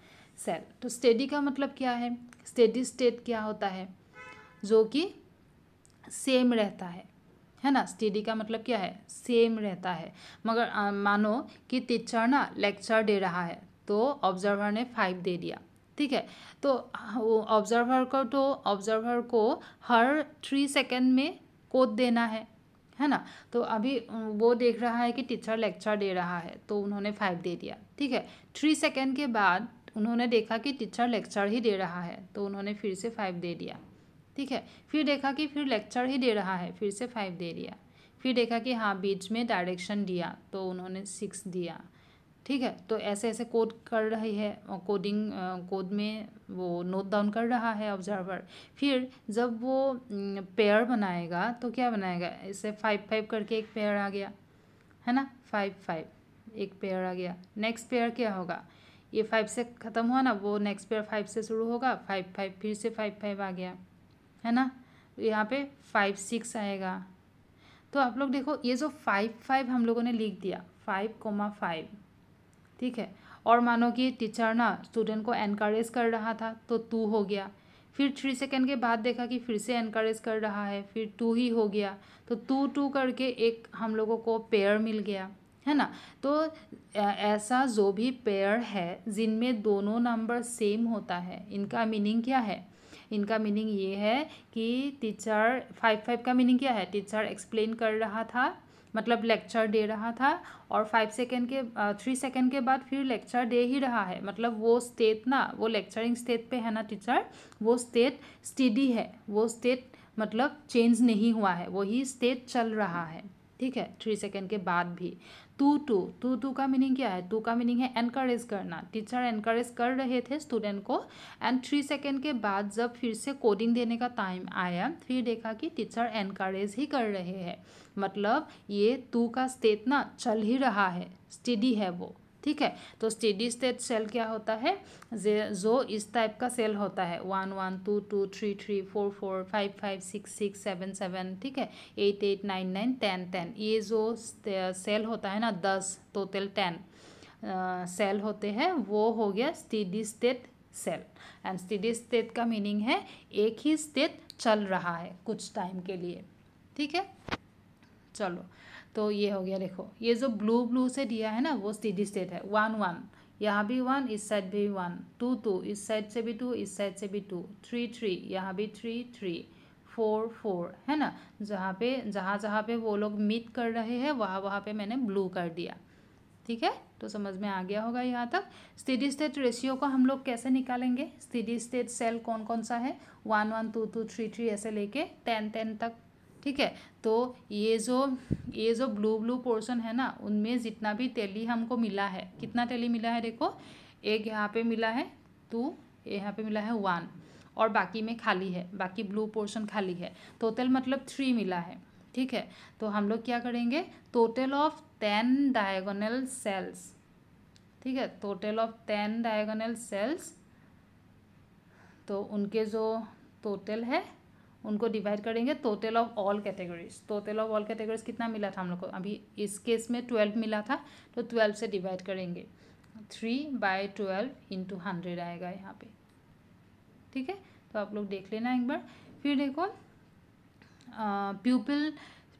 सेल तो स्टेडी का मतलब क्या है स्टेडी स्टेट क्या होता है जो कि सेम रहता है है ना स्टडी का मतलब क्या है सेम रहता है मगर आ, मानो कि टीचर ना लेक्चर दे रहा है तो ऑब्जर्वर ने फाइव दे दिया ठीक है तो हाँ, ऑब्जर्वर को तो ऑब्जर्वर को हर थ्री सेकेंड में कोड देना है है ना तो अभी वो देख रहा है कि टीचर लेक्चर दे रहा है तो उन्होंने फाइव दे दिया ठीक है थ्री सेकेंड के बाद उन्होंने देखा कि टीचर लेक्चर ही दे रहा है तो उन्होंने फिर से फाइव दे दिया ठीक है फिर देखा कि फिर लेक्चर ही दे रहा है फिर से फाइव दे दिया फिर देखा कि हाँ बीच में डायरेक्शन दिया तो उन्होंने सिक्स दिया ठीक है तो ऐसे ऐसे कोड कर रही है कोडिंग कोड में वो नोट डाउन कर रहा है ऑब्जर्वर फिर जब वो पेयर बनाएगा तो क्या बनाएगा इसे फाइव फाइव करके एक पेयर आ गया है ना फाइव फाइव एक पेयर आ गया नेक्स्ट पेयर क्या होगा ये फाइव से ख़त्म हुआ ना वो नेक्स्ट पेयर फाइव से शुरू होगा फाइव फाइव फिर से फाइव फाइव आ गया है ना तो यहाँ पे फाइव सिक्स आएगा तो आप लोग देखो ये जो फाइव फाइव हम लोगों ने लिख दिया फाइव कोमा फाइव ठीक है और मानो कि टीचर ना स्टूडेंट को एनकरेज कर रहा था तो टू हो गया फिर थ्री सेकेंड के बाद देखा कि फिर से एनकरेज कर रहा है फिर टू ही हो गया तो टू टू करके एक हम लोगों को पेयर मिल गया है ना तो ऐसा जो भी पेयर है जिनमें दोनों नंबर सेम होता है इनका मीनिंग क्या है इनका मीनिंग ये है कि टीचर फाइव फाइव का मीनिंग क्या है टीचर एक्सप्लेन कर रहा था मतलब लेक्चर दे रहा था और फाइव सेकेंड के थ्री सेकेंड के बाद फिर लेक्चर दे ही रहा है मतलब वो स्टेट ना वो लेक्चरिंग स्टेट पे है ना टीचर वो स्टेट स्टडी है वो स्टेट मतलब चेंज नहीं हुआ है वही स्टेट चल रहा है ठीक है थ्री सेकेंड के बाद भी टू टू टू टू का मीनिंग क्या है टू का मीनिंग है एनकरेज करना टीचर एनकरेज कर रहे थे स्टूडेंट को एंड थ्री सेकेंड के बाद जब फिर से कोडिंग देने का टाइम आया फिर देखा कि टीचर एनकरेज ही कर रहे हैं मतलब ये टू का स्टेट ना चल ही रहा है स्टडी है वो ठीक है तो स्टेडी स्टेट सेल क्या होता है जे जो इस टाइप का सेल होता है one one two two three three four four five five six six seven seven ठीक है eight eight nine nine ten ten ये जो सेल होता है ना दस टोटल टेन सेल होते हैं वो हो गया steady state cell and steady state का मीनिंग है एक ही स्टेट चल रहा है कुछ टाइम के लिए ठीक है चलो तो ये हो गया देखो ये जो ब्लू ब्लू से दिया है ना वो स्टेडी स्टेट है वन वन यहाँ भी वन इस साइड भी वन टू टू इस साइड से भी टू इस साइड से भी टू थ्री थ्री यहाँ भी थ्री थ्री फोर फोर है ना जहाँ पे जहाँ जहाँ पे वो लोग मीट कर रहे हैं वहाँ वहाँ पे मैंने ब्लू कर दिया ठीक है तो समझ में आ गया होगा यहाँ तक स्टेडी स्टेट रेशियो को हम लोग कैसे निकालेंगे स्टेडी स्टेट सेल कौन कौन सा है one one two two three three ऐसे लेके टेन टेन तक ठीक है तो ये जो ये जो ब्लू ब्लू पोर्शन है ना उनमें जितना भी तेली हमको मिला है कितना तेली मिला है देखो एक यहाँ पे मिला है टू यहाँ पे मिला है वन और बाकी में खाली है बाकी ब्लू पोर्शन खाली है टोटल मतलब थ्री मिला है ठीक है तो हम लोग क्या करेंगे total of ten diagonal cells ठीक है total of ten diagonal cells तो उनके जो टोटल है उनको डिवाइड करेंगे total of all categories total of all categories कितना मिला था हम लोग को अभी इस केस में ट्वेल्व मिला था तो ट्वेल्व से डिवाइड करेंगे three by twelve into hundred आएगा यहाँ पे ठीक है तो आप लोग देख लेना एक बार फिर देखो pupil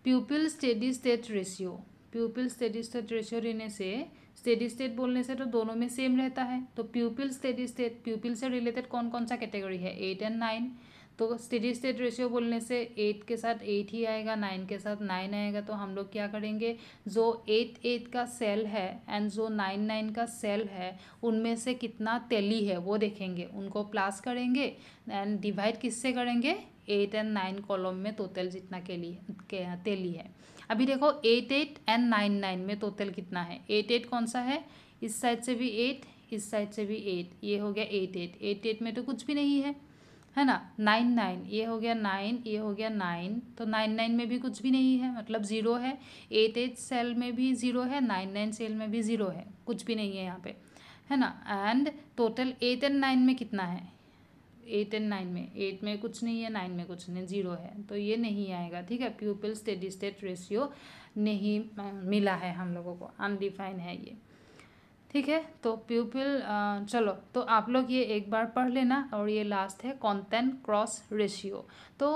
pupil steady state ratio pupil steady state ratio रहने से स्टेडी स्टेट बोलने से तो दोनों में सेम रहता है तो प्यूपिल स्टेडी स्टेट प्यूपिल से रिलेटेड कौन कौन सा कैटेगरी है एट एंड नाइन तो स्टेडी स्टेट रेशियो बोलने से एट के साथ एट ही आएगा नाइन के साथ नाइन आएगा तो हम लोग क्या करेंगे जो एट एट का सेल है एंड जो नाइन नाइन का सेल है उनमें से कितना तेली है वो देखेंगे उनको प्लस करेंगे एंड डिवाइड किससे करेंगे एट एंड नाइन कॉलम में टोटल जितना के लिए तेली है अभी देखो eight eight and nine nine में टोटल कितना है एट एट कौन सा है इस साइड से भी एट इस साइड से भी एट ये हो गया एट एट एट एट में तो कुछ भी नहीं है है ना नाइन नाइन ये हो गया नाइन ये हो गया नाइन तो नाइन नाइन में भी कुछ भी नहीं है मतलब ज़ीरो है एट एट सेल में भी ज़ीरो है नाइन नाइन सेल में भी ज़ीरो है कुछ भी नहीं है यहाँ पे है ना and total eight and nine में कितना है एट एंड नाइन में एट में कुछ नहीं है नाइन में कुछ नहीं जीरो है तो ये नहीं आएगा ठीक है प्यूपल स्टेडी स्टेट रेशियो नहीं मिला है हम लोगों को अनडिफाइन है ये ठीक है तो प्यूपिल चलो तो आप लोग ये एक बार पढ़ लेना और ये लास्ट है कॉन्टेंट क्रॉस रेशियो तो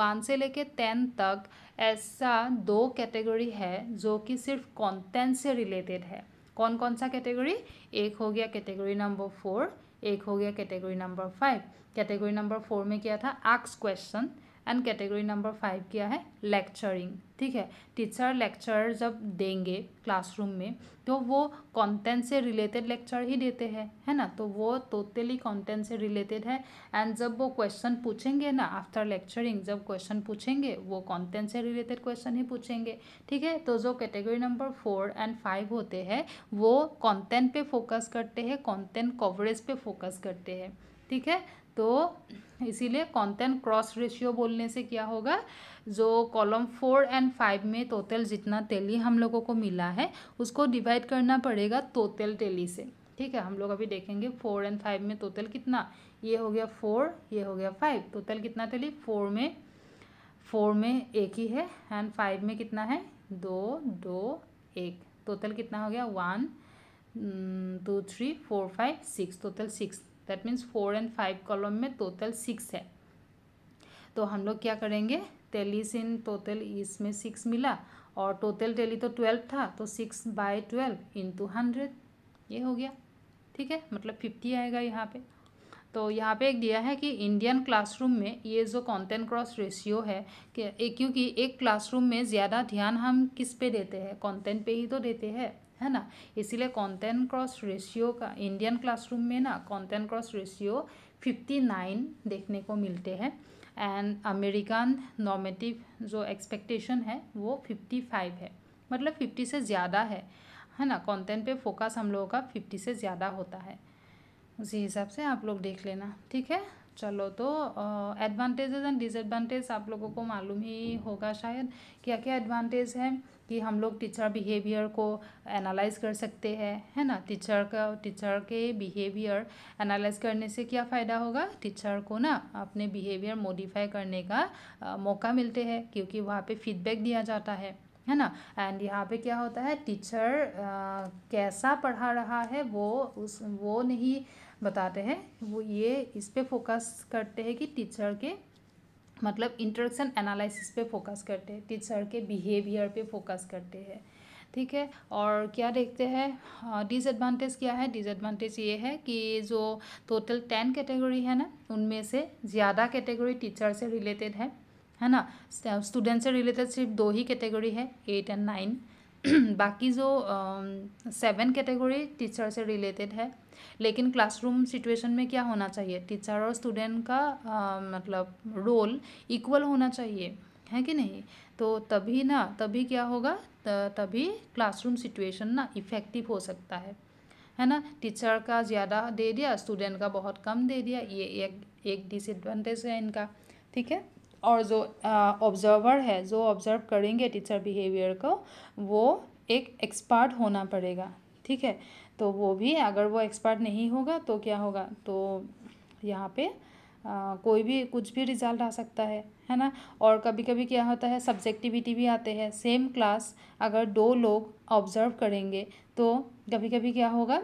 वन से लेके टेन तक ऐसा दो कैटेगरी है जो कि सिर्फ कॉन्टेंट से रिलेटेड है कौन कौन सा कैटेगरी एक हो गया कैटेगरी नंबर फोर एक हो गया category number five category number four में क्या था asks question and category number five क्या है लेक्चरिंग ठीक है टीचर लेक्चर जब देंगे क्लासरूम में तो वो कंटेंट से रिलेटेड लेक्चर ही देते हैं है ना तो वो टोटली कंटेंट से रिलेटेड है एंड जब वो क्वेश्चन पूछेंगे ना आफ्टर लेक्चरिंग जब क्वेश्चन पूछेंगे वो कंटेंट से रिलेटेड क्वेश्चन ही पूछेंगे ठीक है तो जो category number four and five होते हैं वो कॉन्टेंट पर फोकस करते हैं कॉन्टेंट कवरेज पर फोकस करते हैं ठीक है तो इसीलिए कॉन्तन क्रॉस रेशियो बोलने से क्या होगा जो कॉलम फोर एंड फाइव में टोटल जितना टेली हम लोगों को मिला है उसको डिवाइड करना पड़ेगा टोटल टेली से ठीक है हम लोग अभी देखेंगे फोर एंड फाइव में टोटल कितना ये हो गया फोर ये हो गया फाइव टोटल कितना टेली फोर में फोर में एक ही है एंड फाइव में कितना है दो दो एक टोटल कितना हो गया one two three four five six total six that means four and five column में टोटल सिक्स है तो हम लोग क्या करेंगे टेलीस इन टोटल इसमें सिक्स मिला और टोटल टेली तो ट्वेल्व था तो six by twelve into hundred ये हो गया ठीक है मतलब फिफ्टी आएगा यहाँ पे तो यहाँ पे एक दिया है कि इंडियन क्लासरूम में ये जो कॉन्टेंट क्रॉस रेशियो है कि क्योंकि एक क्लासरूम में ज़्यादा ध्यान हम किस पे देते हैं कंटेंट पे ही तो देते हैं है ना इसीलिए कॉन्टेंट क्रॉस रेशियो का इंडियन क्लासरूम में ना content cross ratio fifty nine देखने को मिलते हैं एंड अमेरिकन नॉर्मेटिव जो एक्सपेक्टेशन है वो फिफ्टी फाइव है मतलब फिफ्टी से ज़्यादा है है ना कंटेंट पे फोकस हम लोगों का फिफ्टी से ज़्यादा होता है उसी हिसाब से आप लोग देख लेना ठीक है चलो तो एडवांटेजेस एंड डिसएडवांटेज आप लोगों को मालूम ही होगा शायद क्या क्या एडवांटेज है कि हम लोग टीचर बिहेवियर को एनालाइज कर सकते हैं है ना टीचर का टीचर के बिहेवियर एनालाइज करने से क्या फ़ायदा होगा टीचर को ना अपने बिहेवियर मॉडिफाई करने का आ, मौका मिलते हैं क्योंकि वहाँ पे फीडबैक दिया जाता है है ना एंड यहाँ पे क्या होता है टीचर कैसा पढ़ा रहा है वो उस वो नहीं बताते हैं वो ये इस पर फोकस करते हैं कि टीचर के मतलब इंट्रक्शन एनालिसिस पे फोकस करते हैं टीचर के बिहेवियर पे फोकस करते हैं ठीक है और क्या देखते हैं डिसएडवांटेज हाँ, क्या है डिसएडवांटेज ये है कि जो टोटल टेन कैटेगरी है ना उनमें से ज़्यादा कैटेगरी टीचर से रिलेटेड है है ना स्टूडेंट से रिलेटेड सिर्फ दो ही कैटेगरी है एट एंड नाइन बाकी जो सेवन कैटेगरी टीचर से रिलेटेड है लेकिन क्लासरूम सिचुएशन में क्या होना चाहिए टीचर और स्टूडेंट का आ, मतलब रोल इक्वल होना चाहिए है कि नहीं तो तभी ना तभी क्या होगा तभी क्लासरूम सिचुएशन ना इफ़ेक्टिव हो सकता है है ना टीचर का ज़्यादा दे दिया स्टूडेंट का बहुत कम दे दिया ये एक एक डिसएडवांटेज है इनका ठीक है और जो ऑब्जर्वर है जो ऑब्जर्व करेंगे टीचर बिहेवियर को वो एक एक्सपर्ट होना पड़ेगा ठीक है तो वो भी अगर वो एक्सपर्ट नहीं होगा तो क्या होगा तो यहाँ पे आ, कोई भी कुछ भी रिजल्ट आ सकता है है ना और कभी कभी क्या होता है सब्जेक्टिविटी भी आते हैं सेम क्लास अगर दो लोग ऑब्जर्व करेंगे तो कभी कभी क्या होगा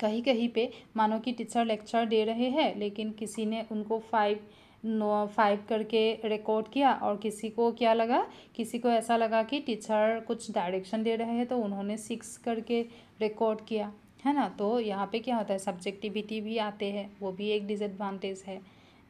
कहीं कहीं पे मानो कि टीचर लेक्चर दे रहे हैं लेकिन किसी ने उनको फाइव फाइव करके रिकॉर्ड किया और किसी को क्या लगा किसी को ऐसा लगा कि टीचर कुछ डायरेक्शन दे रहे हैं तो उन्होंने सिक्स करके रिकॉर्ड किया है ना तो यहाँ पे क्या होता है सब्जेक्टिविटी भी आते हैं वो भी एक डिसएडवांटेज है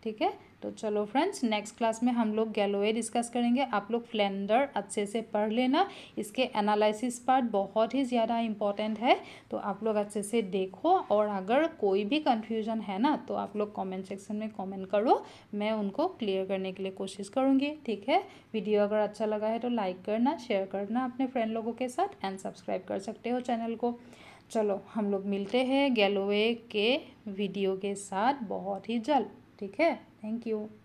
ठीक है तो चलो फ्रेंड्स नेक्स्ट क्लास में हम लोग गैलोए डिस्कस करेंगे आप लोग फ्लेंडर अच्छे से पढ़ लेना इसके एनालिसिस पार्ट बहुत ही ज़्यादा इम्पॉर्टेंट है तो आप लोग अच्छे से देखो और अगर कोई भी कन्फ्यूजन है ना तो आप लोग कमेंट सेक्शन में कमेंट करो मैं उनको क्लियर करने के लिए कोशिश करूँगी ठीक है वीडियो अगर अच्छा लगा है तो लाइक करना शेयर करना अपने फ्रेंड लोगों के साथ एंड सब्सक्राइब कर सकते हो चैनल को चलो हम लोग मिलते हैं गैलोवे के वीडियो के साथ बहुत ही जल्द ठीक है थैंक यू